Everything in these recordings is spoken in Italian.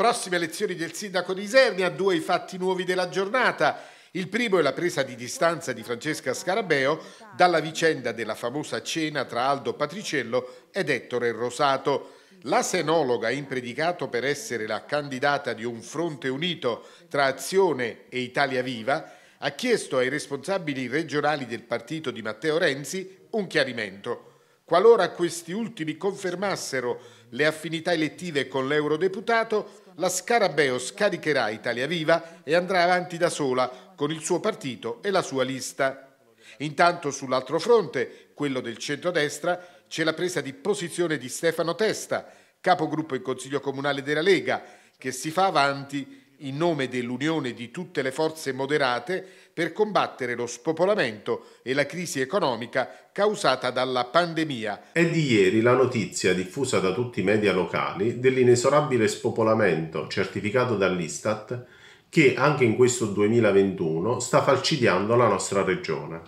Prossime elezioni del sindaco di Isernia, due i fatti nuovi della giornata. Il primo è la presa di distanza di Francesca Scarabeo dalla vicenda della famosa cena tra Aldo Patriciello ed Ettore Rosato. La senologa in per essere la candidata di un fronte unito tra Azione e Italia Viva ha chiesto ai responsabili regionali del partito di Matteo Renzi un chiarimento. Qualora questi ultimi confermassero le affinità elettive con l'eurodeputato, la Scarabeo scaricherà Italia Viva e andrà avanti da sola con il suo partito e la sua lista. Intanto sull'altro fronte, quello del centrodestra, c'è la presa di posizione di Stefano Testa, capogruppo in Consiglio Comunale della Lega, che si fa avanti in nome dell'unione di tutte le forze moderate per combattere lo spopolamento e la crisi economica causata dalla pandemia. È di ieri la notizia diffusa da tutti i media locali dell'inesorabile spopolamento certificato dall'Istat che anche in questo 2021 sta falcidiando la nostra regione.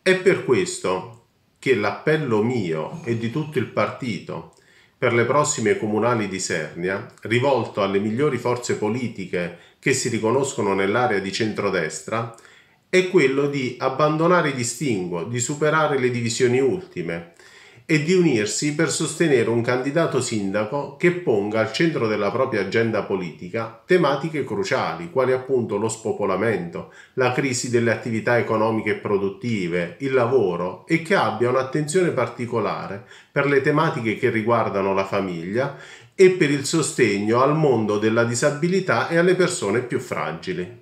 È per questo che l'appello mio e di tutto il partito per le prossime comunali di Sernia, rivolto alle migliori forze politiche che si riconoscono nell'area di centrodestra, è quello di abbandonare i distinguo, di superare le divisioni ultime, e di unirsi per sostenere un candidato sindaco che ponga al centro della propria agenda politica tematiche cruciali, quali appunto lo spopolamento, la crisi delle attività economiche e produttive, il lavoro e che abbia un'attenzione particolare per le tematiche che riguardano la famiglia e per il sostegno al mondo della disabilità e alle persone più fragili.